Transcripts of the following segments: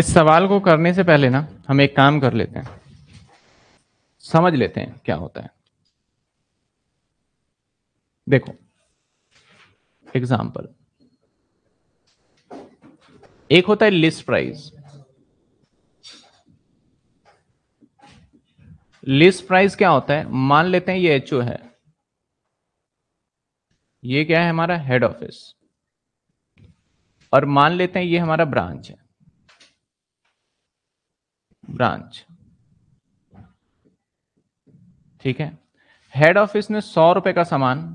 इस सवाल को करने से पहले ना हम एक काम कर लेते हैं समझ लेते हैं क्या होता है देखो एग्जाम्पल एक होता है लिस्ट प्राइस लिस्ट प्राइस क्या होता है मान लेते हैं ये एच है ये क्या है हमारा हेड ऑफिस और मान लेते हैं ये हमारा ब्रांच है ब्रांच ठीक है हेड ऑफिस ने सौ रुपए का सामान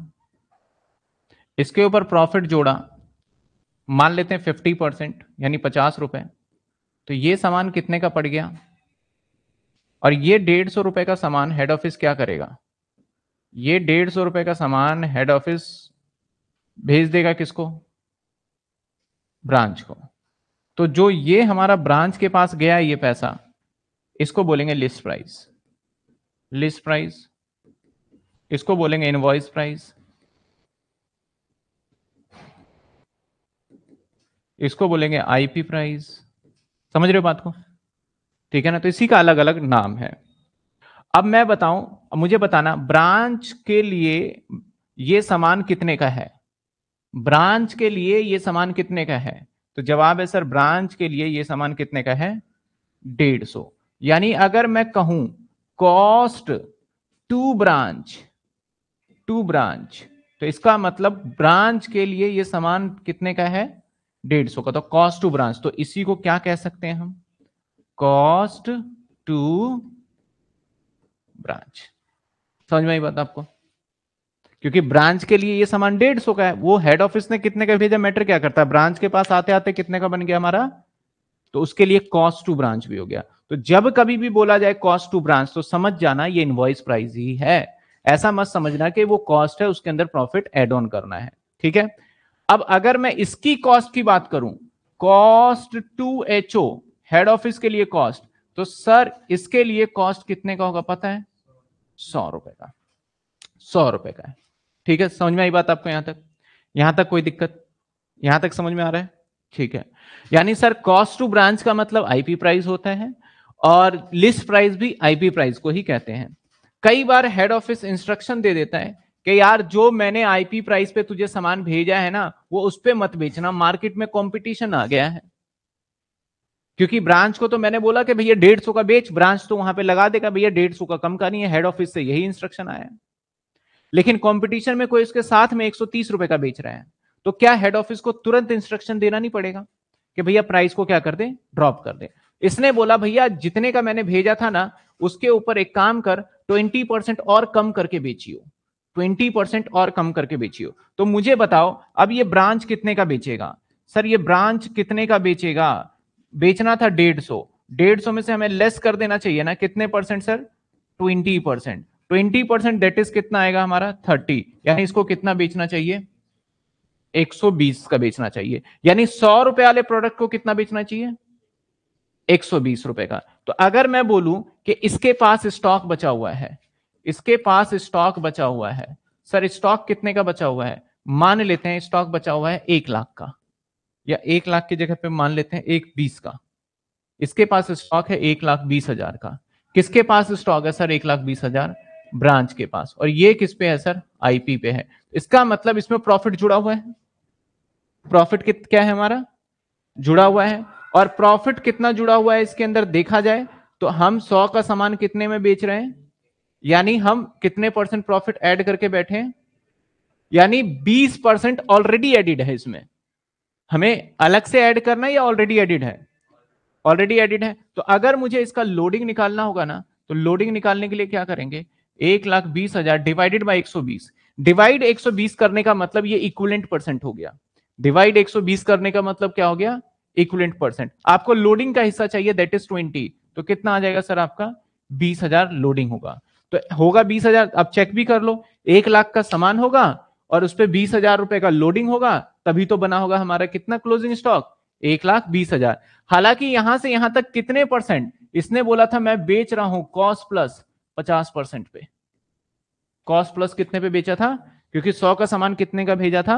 इसके ऊपर प्रॉफिट जोड़ा मान लेते हैं फिफ्टी परसेंट यानी पचास रुपए तो ये सामान कितने का पड़ गया और ये डेढ़ सौ रुपए का सामान हेड ऑफिस क्या करेगा ये डेढ़ सौ रुपए का सामान हेड ऑफिस भेज देगा किसको ब्रांच को तो जो ये हमारा ब्रांच के पास गया ये पैसा इसको बोलेंगे लिस्ट प्राइस लिस्ट प्राइस इसको बोलेंगे इनवॉइस प्राइस इसको बोलेंगे आईपी प्राइस समझ रहे हो बात को ठीक है ना तो इसी का अलग अलग नाम है अब मैं बताऊं मुझे बताना ब्रांच के लिए ये सामान कितने का है ब्रांच के लिए ये सामान कितने का है तो जवाब है सर ब्रांच के लिए ये सामान कितने का है डेढ़ सौ यानी अगर मैं कहूं cost to branch to branch तो इसका मतलब ब्रांच के लिए ये सामान कितने का है डेढ़ सौ का तो कॉस्ट टू ब्रांच तो इसी को क्या कह सकते हैं हम कॉस्ट टू ब्रांच समझ में आई बात आपको क्योंकि ब्रांच के लिए ये सामान डेढ़ सौ का है वो हेड ऑफिस ने कितने का भेजा मैटर क्या करता है ब्रांच के पास आते आते कितने का बन गया हमारा तो उसके लिए कॉस्ट टू ब्रांच भी हो गया तो जब कभी भी बोला जाए कॉस्ट टू ब्रांच तो समझ जाना ये इनवॉइस प्राइस ही है ऐसा मत समझना कि वो कॉस्ट है उसके अंदर प्रॉफिट एड ऑन करना है ठीक है अब अगर मैं इसकी कॉस्ट की बात करूं cost to H O head office के लिए कॉस्ट तो सर इसके लिए कॉस्ट कितने का होगा पता है सौ रुपए का सौ रुपए का है ठीक है समझ में आई बात आपको यहां तक यहां तक कोई दिक्कत यहां तक समझ में आ रहा है ठीक है यानी सर कॉस्ट टू ब्रांच का मतलब आईपी प्राइस होता है और लिस्ट प्राइस भी आईपी प्राइस को ही कहते हैं कई बार हेड ऑफिस इंस्ट्रक्शन दे देता है कि यार जो मैंने आईपी प्राइस पे तुझे सामान भेजा है ना वो उस पर मत बेचना मार्केट में कंपटीशन आ गया है क्योंकि ब्रांच को तो मैंने बोला कि भैया डेढ़ सौ का बेच ब्रांच तो वहां पे लगा देगा भैया डेढ़ सौ का कम का नहीं है हेड ऑफिस से यही इंस्ट्रक्शन आया लेकिन कंपटीशन में कोई उसके साथ में एक सौ तीस रुपए का बेच रहा है तो क्या हेड ऑफिस को तुरंत इंस्ट्रक्शन देना नहीं पड़ेगा कि भैया प्राइस को क्या कर दे ड्रॉप कर दे इसने बोला भैया जितने का मैंने भेजा था ना उसके ऊपर एक काम कर ट्वेंटी परसेंट और कम करके बेचियो ट्वेंटी परसेंट और कम करके बेचियो तो मुझे बताओ अब ये ब्रांच कितने का बेचेगा सर ये ब्रांच कितने का बेचेगा बेचना था डेढ़ सौ डेढ़ सौ में से हमें लेस कर देना चाहिए ना कितने percent sir twenty percent twenty percent that is कितना आएगा हमारा थर्टी यानी इसको कितना बेचना चाहिए 120 का बेचना चाहिए यानी सौ रुपए वाले प्रोडक्ट को कितना बेचना चाहिए 120 रुपए का तो अगर मैं बोलूं कि इसके पास स्टॉक बचा हुआ है इसके पास स्टॉक बचा हुआ है सर स्टॉक कितने का बचा हुआ है मान लेते हैं स्टॉक बचा हुआ है एक लाख का या एक लाख की जगह पे मान लेते हैं एक बीस का इसके पास स्टॉक है एक लाख बीस हजार का किसके पास स्टॉक है सर एक लाख बीस हजार ब्रांच के पास और ये किस पे है सर आईपी पे है इसका मतलब इसमें प्रॉफिट जुड़ा हुआ है प्रॉफिट कित क्या है हमारा जुड़ा हुआ है और प्रॉफिट कितना जुड़ा हुआ है इसके अंदर देखा जाए तो हम सौ का सामान कितने में बेच रहे हैं यानी हम कितने परसेंट प्रॉफिट ऐड करके बैठे हैं यानी 20 परसेंट ऑलरेडी एडिड है इसमें हमें अलग से ऐड करना है या ऑलरेडी एडिड है ऑलरेडी एडिड है तो अगर मुझे इसका लोडिंग निकालना होगा ना तो लोडिंग निकालने के लिए क्या करेंगे एक लाख बीस हजार डिवाइडेड बाई एक सौ बीस डिवाइड एक सौ बीस करने का मतलब ये इक्वलेंट परसेंट हो गया डिवाइड 120 करने का मतलब क्या हो गया इक्वलेंट परसेंट आपको लोडिंग का हिस्सा चाहिए दैट इज 20 तो कितना आ जाएगा सर आपका बीस हजार लोडिंग होगा तो होगा बीस हजार आप चेक भी कर लो एक लाख का सामान होगा और उस पर बीस हजार रुपए का लोडिंग होगा तभी तो बना होगा हमारा कितना क्लोजिंग स्टॉक एक लाख बीस हजार हालांकि यहां से यहां तक कितने परसेंट इसने बोला था मैं बेच रहा हूं कॉस्ट प्लस पचास परसेंट पे कॉस्ट प्लस कितने पे बेचा था क्योंकि सौ का सामान कितने का भेजा था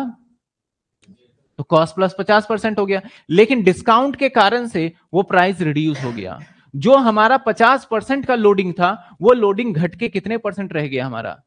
तो कॉस्ट प्लस पचास परसेंट हो गया लेकिन डिस्काउंट के कारण से वो प्राइस रिड्यूस हो गया जो हमारा पचास परसेंट का लोडिंग था वो लोडिंग घट के कितने परसेंट रह गया हमारा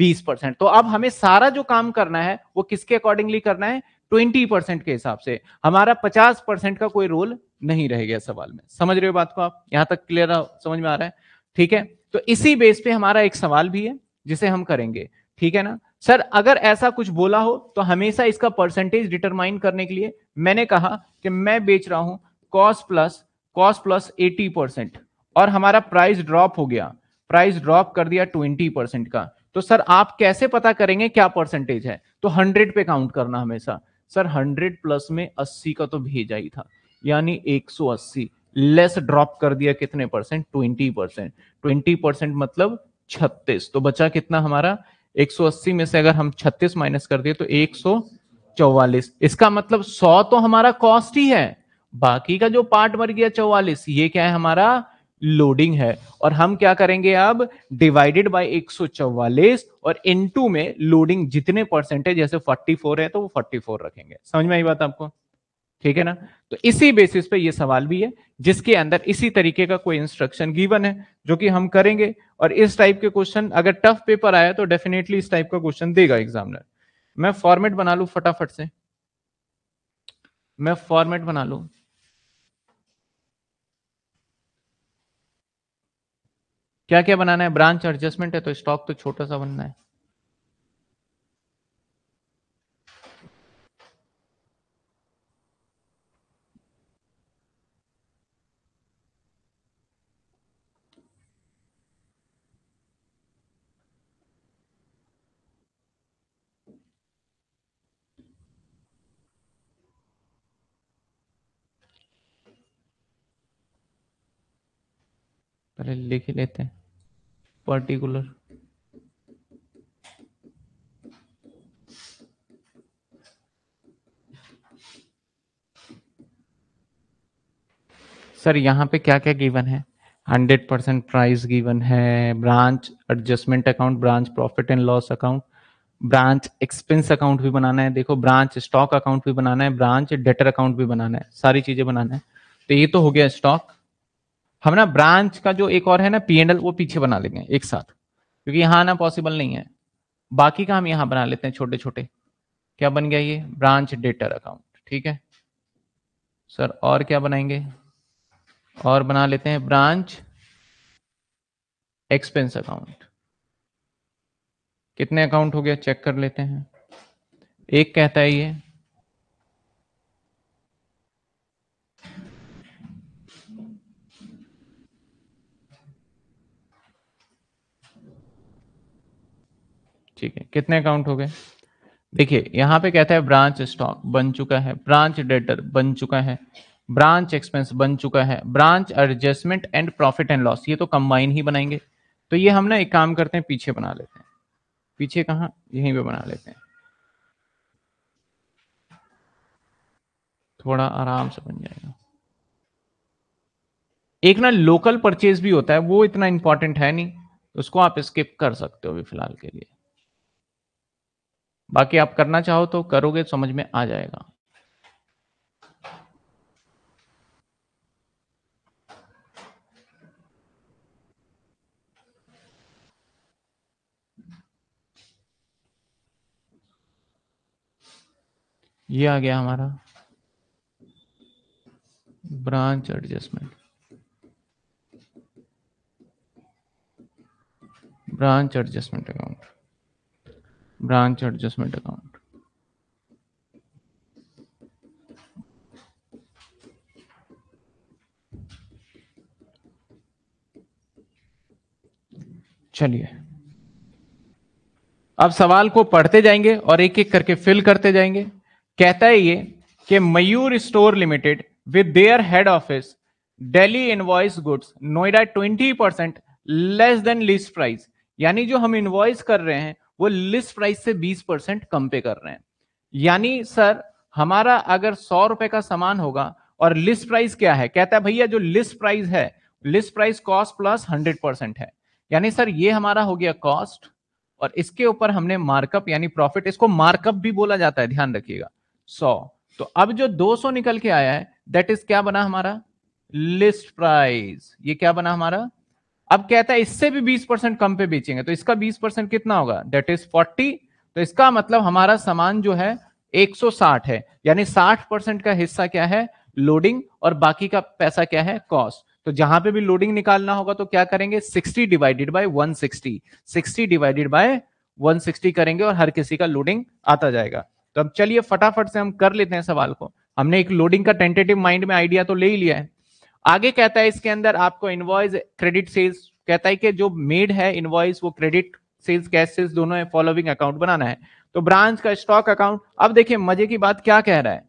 बीस परसेंट तो अब हमें सारा जो काम करना है वो किसके अकॉर्डिंगली करना है ट्वेंटी परसेंट के हिसाब से हमारा पचास परसेंट का कोई रोल नहीं रह गया सवाल में समझ रहे हो बात को आप यहां तक क्लियर समझ में आ रहा है ठीक है तो इसी बेस पे हमारा एक सवाल भी है जिसे हम करेंगे ठीक है ना सर अगर ऐसा कुछ बोला हो तो हमेशा इसका परसेंटेज डिटरमाइन करने के लिए मैंने कहा कि मैं बेच रहा हूं cost plus cost plus eighty percent और हमारा प्राइस ड्रॉप हो गया प्राइस ड्रॉप कर दिया ट्वेंटी परसेंट का तो सर आप कैसे पता करेंगे क्या परसेंटेज है तो हंड्रेड पे काउंट करना हमेशा सर हंड्रेड प्लस में अस्सी का तो भेजा ही था यानी एक सौ अस्सी लेस ड्रॉप कर दिया कितने percent twenty percent twenty percent मतलब छत्तीस तो बचा कितना हमारा 180 में से अगर हम 36 माइनस कर दिए तो 144 इसका मतलब 100 तो हमारा कॉस्ट ही है बाकी का जो पार्ट मर गया 44 ये क्या है हमारा लोडिंग है और हम क्या करेंगे अब डिवाइडेड बाय 144 और इनटू में लोडिंग जितने परसेंटेज जैसे 44 है तो वो 44 रखेंगे समझ में आई बात आपको ठीक है ना तो इसी बेसिस पे ये सवाल भी है जिसके अंदर इसी तरीके का कोई इंस्ट्रक्शन गिवन है जो कि हम करेंगे और इस टाइप के क्वेश्चन अगर टफ पेपर आया तो डेफिनेटली इस टाइप का क्वेश्चन देगा एग्जामिनर मैं फॉर्मेट बना लू फटाफट से मैं फॉर्मेट बना लू क्या क्या बनाना है ब्रांच एडजस्टमेंट है तो स्टॉक तो छोटा सा बनना है पहले लिख ही लेते हैं पर्टिकुलर सर यहाँ पे क्या क्या गिवन है हंड्रेड परसेंट प्राइस गिवन है branch adjustment account branch profit and loss account branch expense account भी बनाना है देखो ब्रांच स्टॉक अकाउंट भी बनाना है ब्रांच डेटर अकाउंट भी बनाना है सारी चीजें बनाना है तो ये तो हो गया स्टॉक हम ना ब्रांच का जो एक और है ना पी एंड एल वो पीछे बना लेंगे एक साथ क्योंकि यहां ना पॉसिबल नहीं है बाकी का हम यहां बना लेते हैं छोटे छोटे क्या बन गया ये ब्रांच डेटर अकाउंट ठीक है सर और क्या बनाएंगे और बना लेते हैं ब्रांच एक्सपेंस अकाउंट कितने अकाउंट हो गया चेक कर लेते हैं एक कहता है ये ठीक है कितने अकाउंट हो गए देखिए यहाँ पे कहता है ब्रांच स्टॉक बन चुका है ब्रांच डेटर बन चुका है ब्रांच एक्सपेंस बन चुका है branch adjustment and profit and loss ये तो कंबाइन ही बनाएंगे तो ये हम ना एक काम करते हैं पीछे बना लेते हैं पीछे कहाँ यहीं पे बना लेते हैं थोड़ा आराम से बन जाएगा एक ना लोकल परचेज भी होता है वो इतना इंपॉर्टेंट है नहीं उसको आप स्किप कर सकते हो अभी फिलहाल के लिए बाकी आप करना चाहो तो करोगे समझ में आ जाएगा ये आ गया हमारा branch adjustment branch adjustment account branch adjustment account. चलिए अब सवाल को पढ़ते जाएंगे और एक एक करके फिल करते जाएंगे कहता है ये कि Mayur store limited with their head office daily invoice goods Noida 20 percent less than list price यानी जो हम इनवॉइस कर रहे हैं वो लिस्ट प्राइस से 20 परसेंट कम पे कर रहे हैं यानी सर हमारा अगर सौ रुपए का सामान होगा और लिस्ट प्राइस क्या है कहता है भैया जो लिस्ट प्राइस है list price cost plus hundred percent है यानी सर ये हमारा हो गया कॉस्ट और इसके ऊपर हमने मार्कअप यानी प्रॉफिट इसको मार्कअप भी बोला जाता है ध्यान रखिएगा सौ तो अब जो सौ निकल के आया है दैट इज क्या बना हमारा लिस्ट प्राइस ये क्या बना हमारा अब कहता है इससे भी बीस परसेंट कम पे बेचेंगे तो इसका बीस परसेंट कितना होगा दैट इज फोर्टी तो इसका मतलब हमारा सामान जो है 160 है यानी 60 परसेंट का हिस्सा क्या है लोडिंग और बाकी का पैसा क्या है कॉस्ट तो जहां पे भी लोडिंग निकालना होगा तो क्या करेंगे 60 डिवाइडेड बाय 160 60 डिवाइडेड बाय 160 करेंगे और हर किसी का लोडिंग आता जाएगा तो अब चलिए फटाफट से हम कर लेते हैं सवाल को हमने एक लोडिंग का टेंटेटिव माइंड में आइडिया तो ले ही लिया है आगे कहता है इसके अंदर आपको इनवॉइस क्रेडिट सेल्स कहता है कि जो मेड है इनवॉइस वो क्रेडिट सेल्स कैश सेल्स दोनों है अकाउंट बनाना है तो ब्रांच का स्टॉक अकाउंट अब देखिए मजे की बात क्या कह रहा है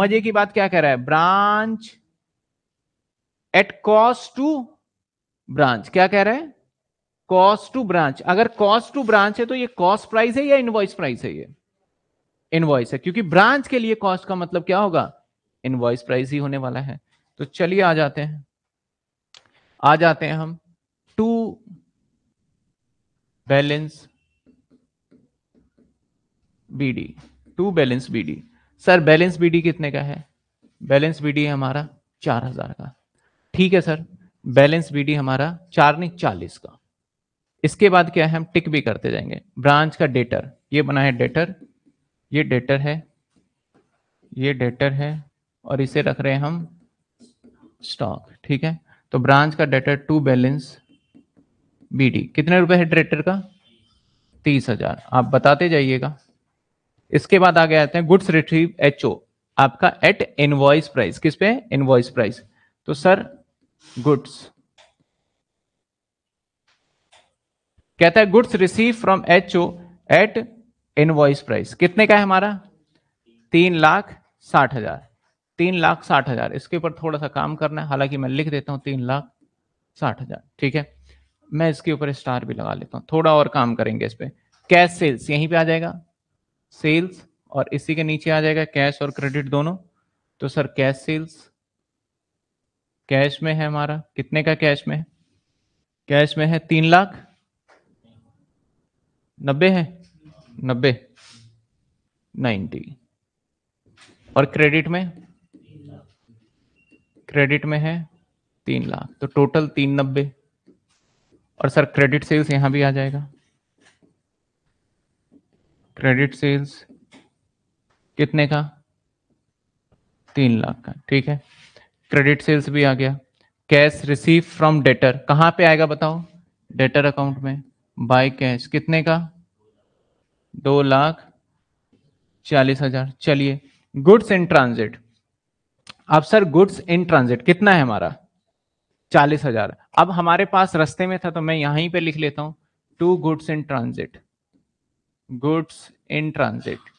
मजे की बात क्या कह रहा है branch at cost to branch क्या कह रहा है कॉस्ट टू ब्रांच अगर कॉस्ट टू ब्रांच है तो ये कॉस्ट प्राइस है या इनवॉइस प्राइस है ये इनवॉइस है क्योंकि ब्रांच के लिए कॉस्ट का मतलब क्या होगा इनवॉइस प्राइस ही होने वाला है तो चलिए आ जाते हैं आ जाते हैं हम to balance BD to balance BD sir balance BD कितने का है बैलेंस बीडी हमारा चार हजार का ठीक है सर बैलेंस बीडी हमारा चार नहीं चालीस का इसके बाद क्या है हम टिक भी करते जाएंगे ब्रांच का डेटर ये बना है डेटर ये डेटर है ये डेटर है और इसे रख रहे हैं हम स्टॉक ठीक है तो ब्रांच का डेटर टू बैलेंस बीडी कितने रुपए है डेटर का तीस हजार आप बताते जाइएगा इसके बाद आगे आते हैं गुड्स रिट्रीव एच आपका एट इनवॉइस प्राइस किस पे इनवॉइस प्राइस तो सर गुड्स कहता है goods receive from H O at invoice price कितने का है हमारा तीन लाख साठ हजार तीन लाख साठ हजार इसके ऊपर थोड़ा सा काम करना है हालांकि मैं लिख देता हूँ तीन लाख साठ हजार ठीक है मैं इसके ऊपर स्टार भी लगा लेता हूँ थोड़ा और काम करेंगे इस पर कैश सेल्स यहीं पे आ जाएगा सेल्स और इसी के नीचे आ जाएगा कैश और क्रेडिट दोनों तो सर कैश सेल्स कैश में है हमारा कितने का कैश में है कैश में है तीन लाख नब्बे है नब्बे नाइन्टी और क्रेडिट में क्रेडिट में है तीन लाख तो टोटल तीन नब्बे और सर क्रेडिट सेल्स यहां भी आ जाएगा क्रेडिट सेल्स कितने का तीन लाख का ठीक है क्रेडिट सेल्स भी आ गया कैश रिसीव फ्रॉम डेटर कहां पे आएगा बताओ डेटर अकाउंट में बाय कैश कितने का दो लाख चालीस हजार चलिए गुड्स इन ट्रांजिट अब सर गुड्स इन ट्रांजिट कितना है हमारा चालीस हजार अब हमारे पास रस्ते में था तो मैं यहीं पे लिख लेता हूं to goods in transit goods in transit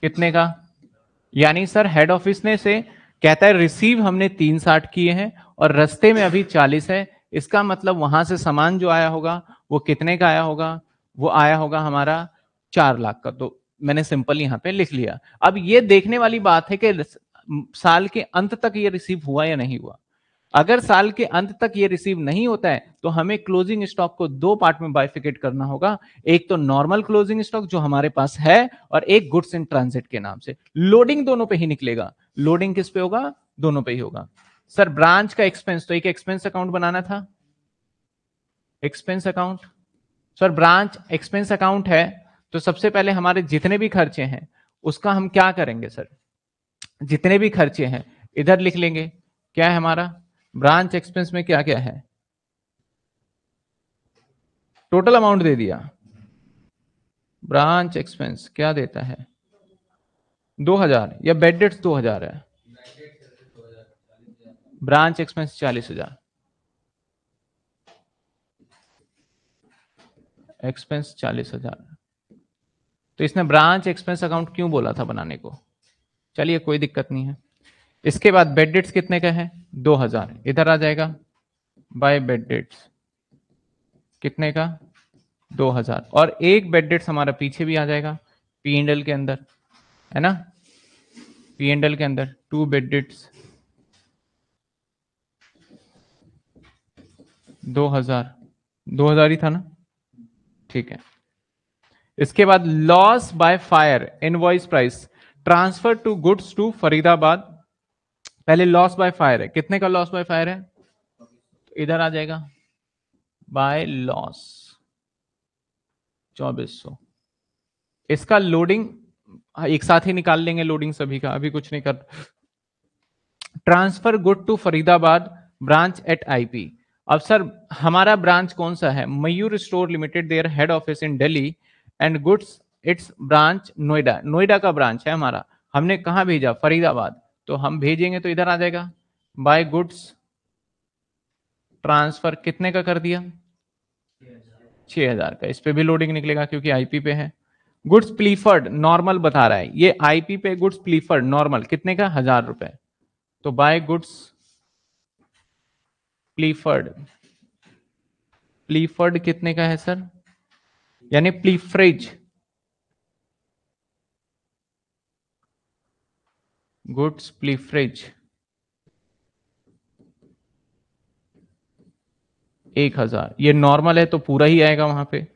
कितने का यानी सर हेड ऑफिस ने से कहता है रिसीव हमने तीन साठ किए हैं और रस्ते में अभी चालीस है इसका मतलब वहां से सामान जो आया होगा वो कितने का आया होगा वो आया होगा हमारा चार लाख का तो मैंने सिंपल यहां पे लिख लिया अब ये देखने वाली बात है कि साल के अंत तक ये रिसीव हुआ या नहीं हुआ अगर साल के अंत तक ये रिसीव नहीं होता है तो हमें क्लोजिंग स्टॉक को दो पार्ट में बाइफिकेट करना होगा एक तो नॉर्मल क्लोजिंग स्टॉक जो हमारे पास है और एक गुड्स इन ट्रांजिट के नाम से लोडिंग दोनों पे ही निकलेगा लोडिंग किस पे होगा दोनों पे ही होगा सर ब्रांच का एक्सपेंस तो एक एक्सपेंस अकाउंट बनाना था expense account sir branch expense account है तो सबसे पहले हमारे जितने भी खर्चे हैं उसका हम क्या करेंगे सर जितने भी खर्चे हैं इधर लिख लेंगे क्या है हमारा ब्रांच एक्सपेंस में क्या क्या है टोटल अमाउंट दे दिया ब्रांच एक्सपेंस क्या देता है दो हजार या बेड डेट्स दो हजार है ब्रांच एक्सपेंस चालीस हजार एक्सपेंस चालीस हजार तो इसने ब्रांच एक्सपेंस अकाउंट क्यों बोला था बनाने को चलिए कोई दिक्कत नहीं है इसके बाद बेड डेट्स कितने का है 2000 इधर आ जाएगा बाय बेड डेट्स कितने का 2000 और एक बेड डेट्स हमारा पीछे भी आ जाएगा पी एंडल के अंदर है ना पी एंडल के अंदर टू बेड डेट्स 2000 2000 ही था ना ठीक है इसके बाद loss by fire invoice price transfer to goods to Faridabad पहले लॉस बाय फायर है कितने का लॉस बाय फायर है तो इधर आ जाएगा बाय लॉस चौबीस सौ इसका लोडिंग हाँ, एक साथ ही निकाल लेंगे लोडिंग सभी का अभी कुछ नहीं कर transfer good to Faridabad branch at IP अब सर हमारा ब्रांच कौन सा है Mayur store limited their head office in Delhi and goods its branch Noida Noida का ब्रांच है हमारा हमने कहा भेजा फरीदाबाद तो हम भेजेंगे तो इधर आ जाएगा बाय गुड्स ट्रांसफर कितने का कर दिया छ हजार का इस पे भी लोडिंग निकलेगा क्योंकि आईपी पे है गुड्स प्लीफर्ड नॉर्मल बता रहा है ये आईपी पे गुड्स प्लीफर्ड नॉर्मल कितने का हजार रुपए तो बाय गुड्स प्लीफर्ड प्लीफर्ड कितने का है सर यानी प्लीफ्रिज goods प्लीफ्रिज एक हजार ये नॉर्मल है तो पूरा ही आएगा वहां पे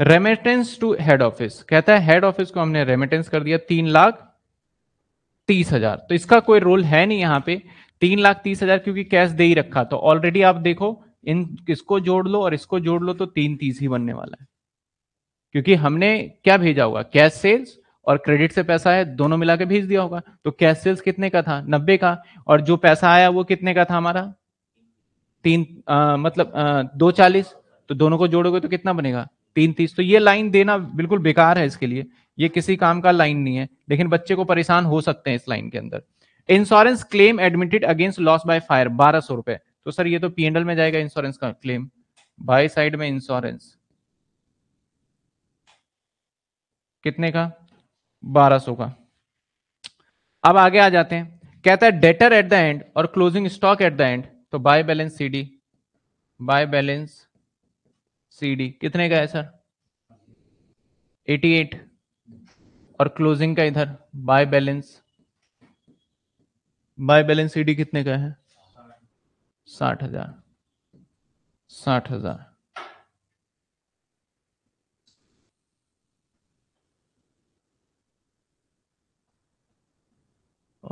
रेमिटेंस टू हेड ऑफिस कहता है हेड ऑफिस को हमने रेमिटेंस कर दिया तीन लाख तीस हजार तो इसका कोई रोल है नहीं यहां पे तीन लाख तीस हजार क्योंकि कैश दे ही रखा तो ऑलरेडी आप देखो इन किसको जोड़ लो और इसको जोड़ लो तो तीन तीस ही बनने वाला है क्योंकि हमने क्या भेजा हुआ कैश सेल्स और क्रेडिट से पैसा है दोनों मिला के भेज दिया होगा तो कैश सेल्स कितने का था नब्बे का और जो पैसा आया वो कितने का था हमारा तीन आ, मतलब आ, दो चालीस तो दोनों को जोड़ोगे तो कितना बनेगा तीन तीस तो ये लाइन देना बिल्कुल बेकार है इसके लिए ये किसी काम का लाइन नहीं है लेकिन बच्चे को परेशान हो सकते हैं इस लाइन के अंदर insurance claim admitted against loss by fire बारह सौ रुपए तो सर ये तो पीएनएल में जाएगा इंश्योरेंस का क्लेम बाय साइड में इंश्योरेंस कितने का 1200 का अब आगे आ जाते हैं कहता है डेटर एट द एंड और closing stock at the end तो by balance CD by balance CD कितने का है सर 88 और क्लोजिंग का इधर by balance by balance CD कितने का है साठ हजार साठ हजार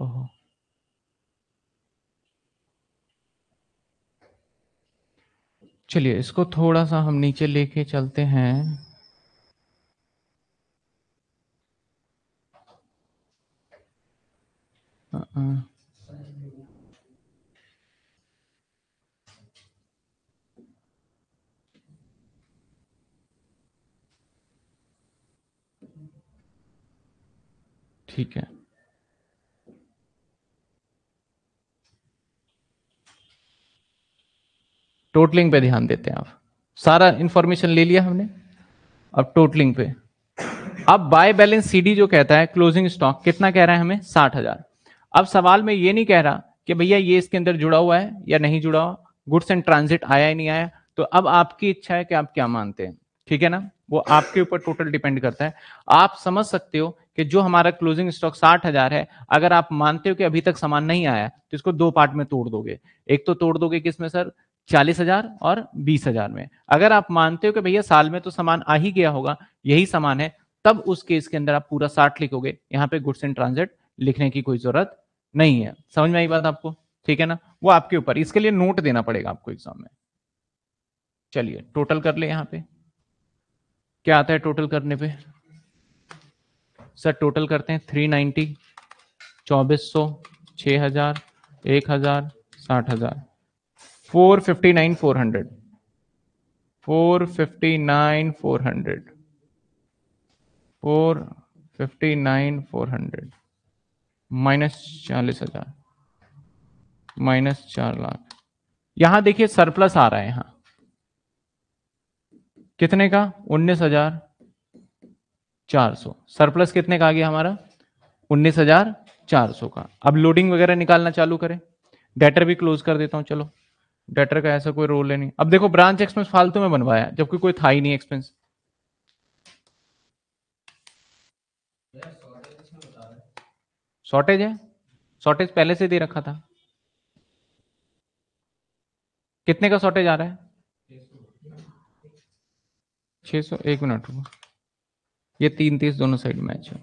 Oh. चलिए इसको थोड़ा सा हम नीचे लेके चलते हैं ठीक है टोटलिंग पे ध्यान देते हैं आप सारा इंफॉर्मेशन ले लिया हमने अब टोटलिंग पे अब बाय बैलेंस सीडी जो कहता है क्लोजिंग स्टॉक कितना कह रहा है हमें साठ हजार अब सवाल में ये नहीं कह रहा कि भैया ये इसके अंदर जुड़ा हुआ है या नहीं जुड़ा हुआ गुड्स एंड ट्रांजिट आया ही नहीं आया तो अब आपकी इच्छा है कि आप क्या मानते हैं ठीक है ना वो आपके ऊपर टोटल डिपेंड करता है आप समझ सकते हो कि जो हमारा क्लोजिंग स्टॉक साठ हजार है अगर आप मानते हो कि अभी तक सामान नहीं आया तो इसको दो पार्ट में तोड़ दोगे एक तो तोड़ दोगे किसमें सर चालीस हजार और बीस हजार में अगर आप मानते हो कि भैया साल में तो सामान आ ही गया होगा यही सामान है तब उस केस के अंदर आप पूरा साठ लिखोगे यहाँ पे गुड्स एंड ट्रांजिट लिखने की कोई जरूरत नहीं है समझ में आई बात आपको ठीक है ना वो आपके ऊपर इसके लिए नोट देना पड़ेगा आपको एग्जाम में चलिए टोटल कर ले यहाँ पे क्या आता है टोटल करने पे सर टोटल करते हैं थ्री नाइन्टी चौबीस सौ छ हजार एक हजार साठ हजार four fifty nine four hundred four fifty nine four hundred four fifty nine four hundred minus चालीस हजार माइनस चार लाख यहां देखिए सरप्लस आ रहा है यहां कितने का उन्नीस हजार चार सौ सरप्लस कितने का आ गया हमारा उन्नीस हजार चार सौ का अब लोडिंग वगैरह निकालना चालू करें डेटर भी क्लोज कर देता हूं चलो डेटर का ऐसा कोई रोल है नहीं अब देखो ब्रांच एक्सपेंस फालतू में बनवाया जबकि कोई था ही नहीं एक्सपेंस शॉर्टेज है शॉर्टेज पहले से दे रखा था कितने का शॉर्टेज आ रहा है छह सौ एक मिनट ये तीन तीस दोनों साइड मैच है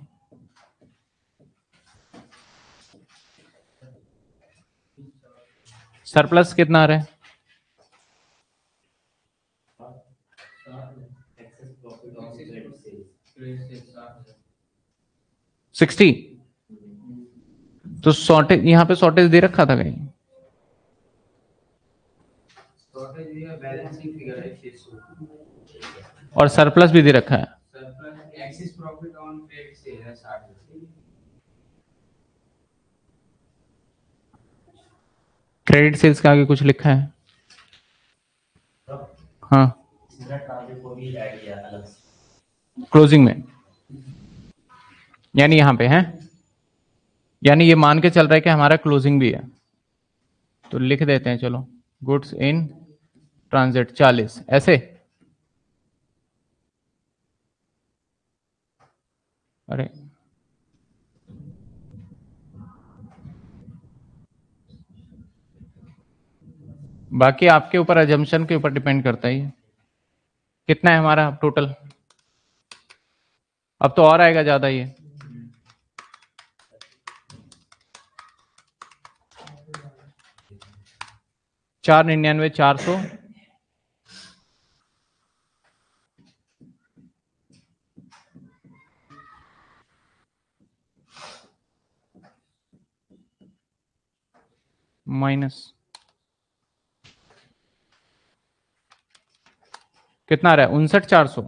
सरप्लस कितना आ रहा है सिक्सटी तो शॉर्टेज यहाँ पे शॉर्टेज दे रखा था कहीं और सरप्लस भी दे रखा है क्रेडिट सेल्स का आगे कुछ लिखा है हाँ क्लोजिंग में यानी यहां पे है यानी ये मान के चल रहा है कि हमारा क्लोजिंग भी है तो लिख देते हैं चलो गुड्स इन ट्रांजिट चालीस ऐसे अरे बाकी आपके ऊपर एजम्पन के ऊपर डिपेंड करता है कितना है हमारा टोटल अब तो और आएगा ज्यादा ये चार निन्यानवे चार सौ माइनस कितना रहा है उनसठ चार सौ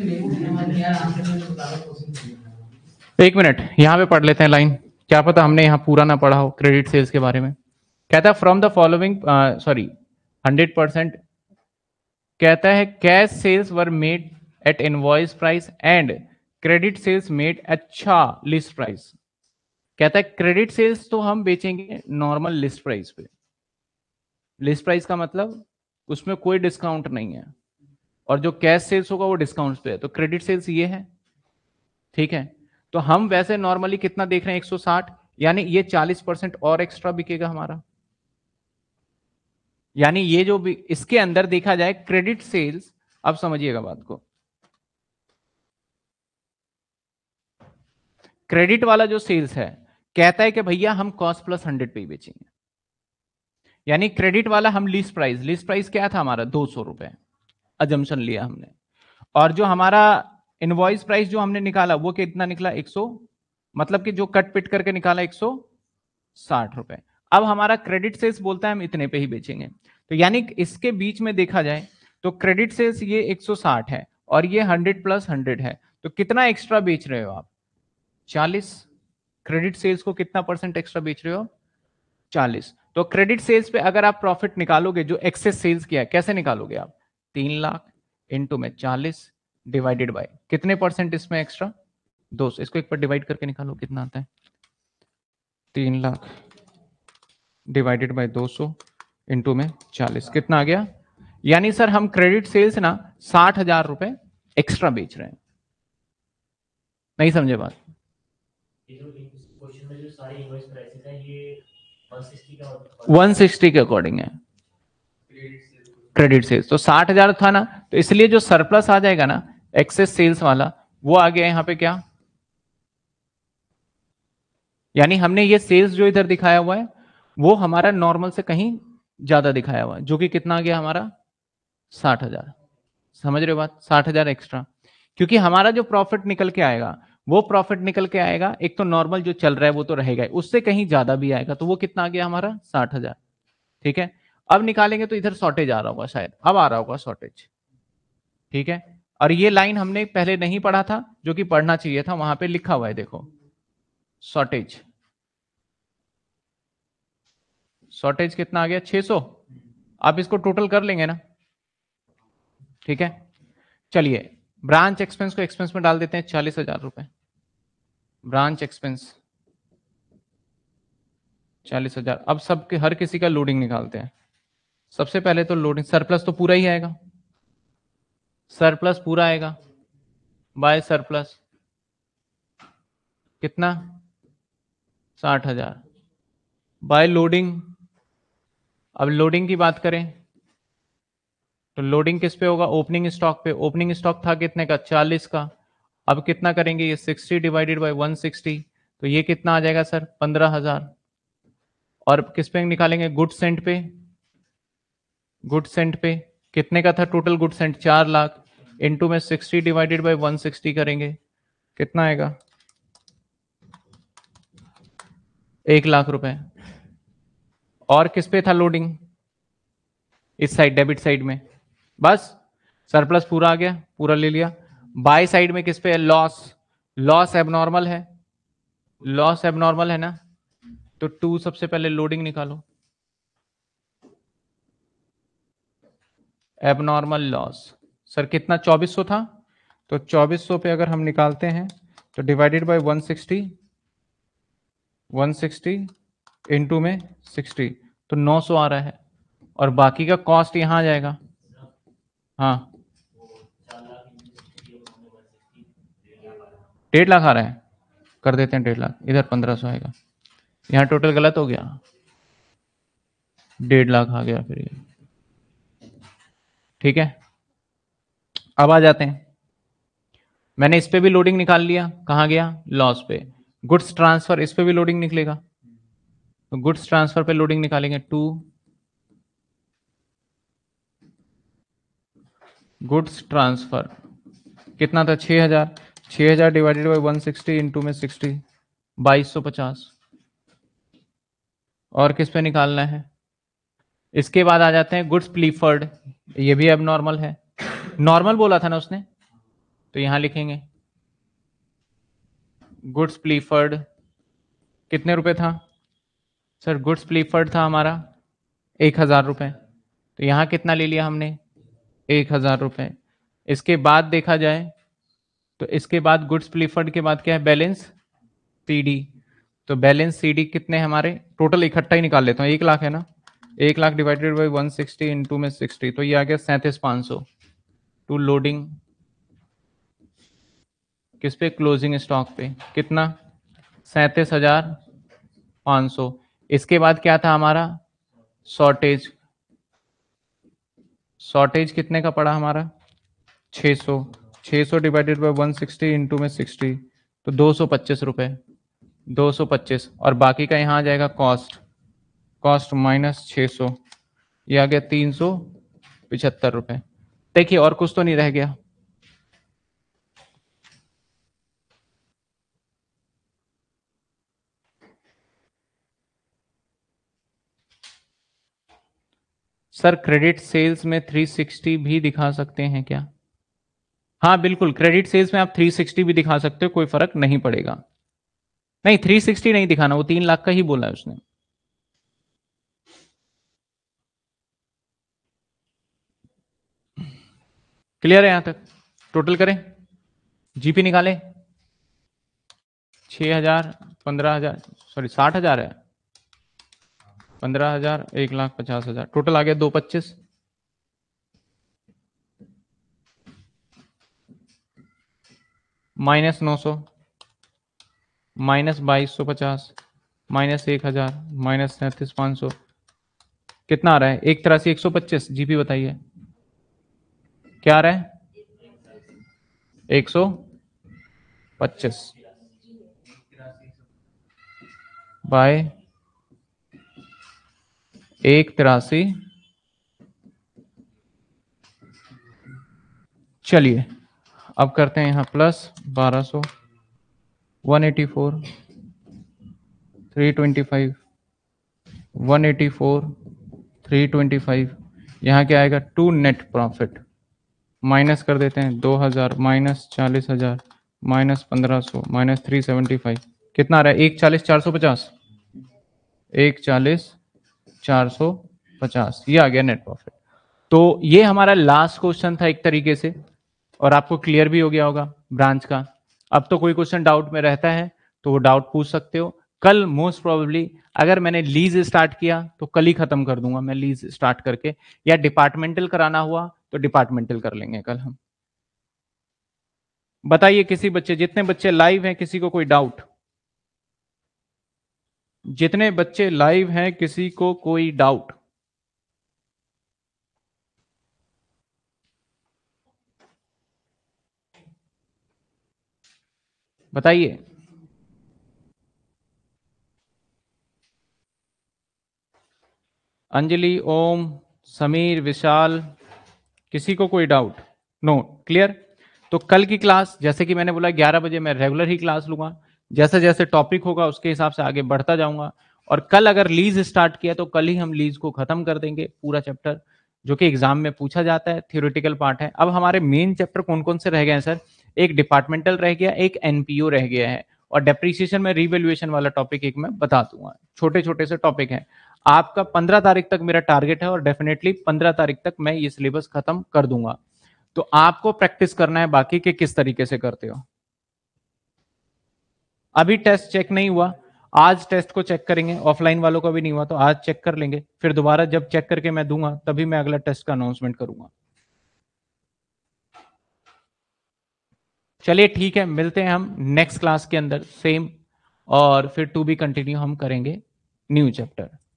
तो एक मिनट यहाँ पे पढ़ लेते हैं लाइन क्या पता हमने यहाँ पूरा ना पढ़ा हो क्रेडिट सेल्स के बारे में कहता है from the following sorry hundred percent कहता है cash sales were made at invoice price and credit sales made अच्छा लिस्ट प्राइस कहता है क्रेडिट सेल्स तो हम बेचेंगे नॉर्मल लिस्ट प्राइस पे लिस्ट प्राइस का मतलब उसमें कोई डिस्काउंट नहीं है और जो कैश सेल्स होगा वो डिस्काउंट पे है तो क्रेडिट सेल्स ये है ठीक है तो हम वैसे नॉर्मली कितना देख रहे हैं 160 यानी ये 40 परसेंट और एक्स्ट्रा बिकेगा हमारा यानी ये जो भी इसके अंदर देखा जाए क्रेडिट सेल्स अब समझिएगा बात को क्रेडिट वाला जो सेल्स है कहता है कि भैया हम कॉस्ट प्लस हंड्रेड पे ही बेचेंगे यानी क्रेडिट वाला हम लीज प्राइस लीज प्राइस क्या था हमारा दो सौ रुपए अजम्पन लिया हमने और जो हमारा इनवॉइस प्राइस जो हमने निकाला वो कितना निकला 100 मतलब कि जो कट पिट करके निकाला 160 रुपए अब हमारा क्रेडिट सेल्स बोलता है हम इतने पे ही बेचेंगे तो यानी इसके बीच में देखा जाए तो क्रेडिट सेल्स ये 160 है और ये 100 प्लस 100 है तो कितना एक्स्ट्रा बेच रहे हो आप 40 क्रेडिट सेल्स को कितना परसेंट एक्स्ट्रा बेच रहे हो चालीस तो क्रेडिट सेल्स पे अगर आप प्रॉफिट निकालोगे जो एक्सेस सेल्स किया है कैसे निकालोगे आप तीन लाख इंटू में चालीस डिवाइडेड बाय कितने परसेंट इसमें एक्स्ट्रा दो सौ इसको एक बार डिवाइड करके निकालो कितना आता है तीन लाख डिवाइडेड बाय दो सौ इंटू में चालीस कितना आ गया यानी सर हम क्रेडिट सेल्स ना साठ हजार रुपए एक्स्ट्रा बेच रहे हैं नहीं समझे बात वन सिक्सटी के अकॉर्डिंग है क्रेडिट सेल्स तो साठ हजार था ना तो इसलिए जो सरप्लस आ जाएगा ना एक्सेस सेल्स वाला वो आ गया यहाँ पे क्या यानी हमने ये सेल्स जो इधर दिखाया हुआ है वो हमारा नॉर्मल से कहीं ज्यादा दिखाया हुआ है जो कि कितना आ गया हमारा साठ हजार समझ रहे हो बात साठ हजार एक्स्ट्रा क्योंकि हमारा जो प्रॉफिट निकल के आएगा वो प्रॉफिट निकल के आएगा एक तो नॉर्मल जो चल रहा है वो तो रहेगा उससे कहीं ज्यादा भी आएगा तो वो कितना आ गया हमारा साठ हजार ठीक है अब निकालेंगे तो इधर शॉर्टेज आ रहा होगा शायद अब आ रहा होगा शॉर्टेज ठीक है और ये लाइन हमने पहले नहीं पढ़ा था जो कि पढ़ना चाहिए था वहां पे लिखा हुआ है देखो शॉर्टेज शॉर्टेज कितना आ गया 600 आप इसको टोटल कर लेंगे ना ठीक है चलिए ब्रांच एक्सपेंस को एक्सपेंस में डाल देते हैं चालीस हजार रुपए ब्रांच एक्सपेंस चालीस हजार अब सबके हर किसी का लोडिंग निकालते हैं सबसे पहले तो लोडिंग सरप्लस तो पूरा ही आएगा सरप्लस पूरा आएगा बाय सरप्लस कितना साठ हजार बाय लोडिंग अब लोडिंग की बात करें तो लोडिंग किस पे होगा ओपनिंग स्टॉक पे ओपनिंग स्टॉक था कितने का चालीस का अब कितना करेंगे ये sixty divided by one sixty तो ये कितना आ जाएगा सर पंद्रह हजार और किस पे निकालेंगे गुड सेंट पे गुड सेंट पे कितने का था टोटल गुड सेंट चार लाख इंटू में sixty divided by one sixty करेंगे कितना आएगा एक लाख रुपए और किस पे था लोडिंग इस साइड डेबिट साइड में बस सरप्लस पूरा आ गया पूरा ले लिया बाय साइड में किस पे है लॉस लॉस एबनॉर्मल है लॉस एबनॉर्मल है ना तो टू सबसे पहले लोडिंग निकालो एबनॉर्मल लॉस सर कितना 2400 था तो 2400 पे अगर हम निकालते हैं तो डिवाइडेड बाय 160 160 इंटू में 60 तो 900 आ रहा है और बाकी का कॉस्ट यहाँ आ जाएगा हाँ डेढ़ लाख आ रहा है कर देते हैं डेढ़ लाख इधर पंद्रह सौ आएगा यहाँ टोटल गलत हो गया डेढ़ लाख आ गया फिर ये ठीक है अब आ जाते हैं मैंने इस पे भी लोडिंग निकाल लिया कहा गया लॉस पे गुड्स ट्रांसफर इस पे भी लोडिंग निकलेगा तो गुड्स ट्रांसफर पे लोडिंग निकालेंगे टू गुड्स ट्रांसफर कितना था छः हजार छह हजार divided by one sixty into में सिक्सटी बाईस सौ पचास और किस पे निकालना है इसके बाद आ जाते हैं गुड्स प्लीफर्ड ये भी अब नॉर्मल है नॉर्मल बोला था ना उसने तो यहां लिखेंगे गुड्स प्लीफर्ड कितने रुपए था सर गुड्स प्लीफर्ड था हमारा एक हजार रुपये तो यहां कितना ले लिया हमने एक हजार रुपये इसके बाद देखा जाए तो इसके बाद गुड्स प्लीफर्ड के बाद क्या है बैलेंस सीडी तो बैलेंस सीडी कितने हमारे टोटल इकट्ठा ही निकाल लेता हूँ एक लाख है ना एक lakh divided by one sixty into में सिक्सटी तो ये आ गया सैंतीस पाँच सौ टू लोडिंग किस पे क्लोजिंग स्टॉक पे कितना सैंतीस हजार पाँच सौ इसके बाद क्या था हमारा शॉर्टेज शॉर्टेज कितने का पड़ा हमारा सौ 600 सौ divided by one sixty into में सिक्सटी तो दो सौ पच्चीस रुपये दो सौ पच्चीस और बाकी का यहाँ आ जाएगा कॉस्ट कॉस्ट माइनस छ सौ ये आ गया तीन सौ पिछहत्तर रुपए देखिए और कुछ तो नहीं रह गया सर क्रेडिट सेल्स में 360 भी दिखा सकते हैं क्या हाँ बिल्कुल क्रेडिट सेल्स में आप 360 भी दिखा सकते हो कोई फर्क नहीं पड़ेगा नहीं 360 नहीं दिखाना वो तीन लाख का ही बोला है उसने क्लियर है यहां तक टोटल करें जीपी निकालें छ हजार पंद्रह हजार सॉरी साठ हजार है पंद्रह हजार एक लाख पचास हजार टोटल आ गया दो पच्चीस माइनस नौ सौ माइनस बाईस सौ पचास माइनस एक हजार माइनस सैंतीस पांच सौ कितना आ रहा है एक तरह से एक सौ पच्चीस जीपी बताइए क्या आ रहा है एक सौ पच्चीस बाय एक तिरासी चलिए अब करते हैं यहां प्लस बारह सौ one eighty four three twenty five one eighty four three twenty five यहाँ क्या आएगा टू नेट प्रॉफिट माइनस कर देते हैं दो हज़ार माइनस चालीस हज़ार माइनस पंद्रह सो माइनस थ्री सेवेंटी फाइव कितना आ रहा है एक चालीस चार सौ पचास एक चालीस चार सौ पचास ये आ गया नेट प्रॉफिट तो ये हमारा लास्ट क्वेश्चन था एक तरीके से और आपको क्लियर भी हो गया होगा ब्रांच का अब तो कोई क्वेश्चन डाउट में रहता है तो वो डाउट पूछ सकते हो कल मोस्ट प्रोबेबली अगर मैंने लीज स्टार्ट किया तो कल ही खत्म कर दूंगा मैं लीज स्टार्ट करके या डिपार्टमेंटल कराना हुआ तो डिपार्टमेंटल कर लेंगे कल हम बताइए किसी बच्चे जितने बच्चे लाइव हैं किसी को कोई डाउट जितने बच्चे लाइव हैं किसी को कोई डाउट बताइए अंजलि ओम समीर विशाल किसी को कोई डाउट नो क्लियर तो कल की क्लास जैसे कि मैंने बोला 11 बजे मैं रेगुलर ही क्लास लूंगा जैसे जैसे टॉपिक होगा उसके हिसाब से आगे बढ़ता जाऊंगा और कल अगर लीज स्टार्ट किया तो कल ही हम लीज को खत्म कर देंगे पूरा चैप्टर जो कि एग्जाम में पूछा जाता है थियोरिटिकल पार्ट है अब हमारे मेन चैप्टर कौन कौन से रह गए हैं सर एक डिपार्टमेंटल रह गया एक एनपीओ रह गया है और डेप्रिसिएशन में रिवेल्युएशन वाला टॉपिक एक मैं बता दूंगा छोटे छोटे से टॉपिक है आपका पंद्रह तारीख तक मेरा टारगेट है और डेफिनेटली पंद्रह तारीख तक मैं ये सिलेबस खत्म कर दूंगा तो आपको प्रैक्टिस करना है बाकी के किस तरीके से करते हो अभी टेस्ट चेक नहीं हुआ आज टेस्ट को चेक करेंगे ऑफलाइन वालों का भी नहीं हुआ तो आज चेक कर लेंगे फिर दोबारा जब चेक करके मैं दूंगा तभी मैं अगला टेस्ट का अनाउंसमेंट करूंगा चलिए ठीक है मिलते हैं हम नेक्स्ट क्लास के अंदर सेम और फिर टू बी कंटिन्यू हम करेंगे न्यू चैप्टर